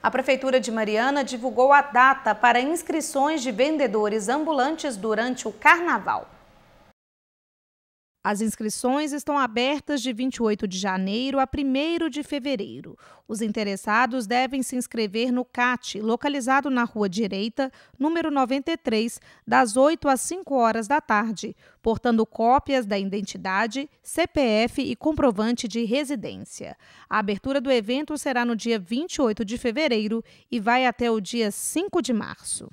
A Prefeitura de Mariana divulgou a data para inscrições de vendedores ambulantes durante o Carnaval. As inscrições estão abertas de 28 de janeiro a 1 de fevereiro. Os interessados devem se inscrever no CAT, localizado na Rua Direita, número 93, das 8 às 5 horas da tarde, portando cópias da identidade, CPF e comprovante de residência. A abertura do evento será no dia 28 de fevereiro e vai até o dia 5 de março.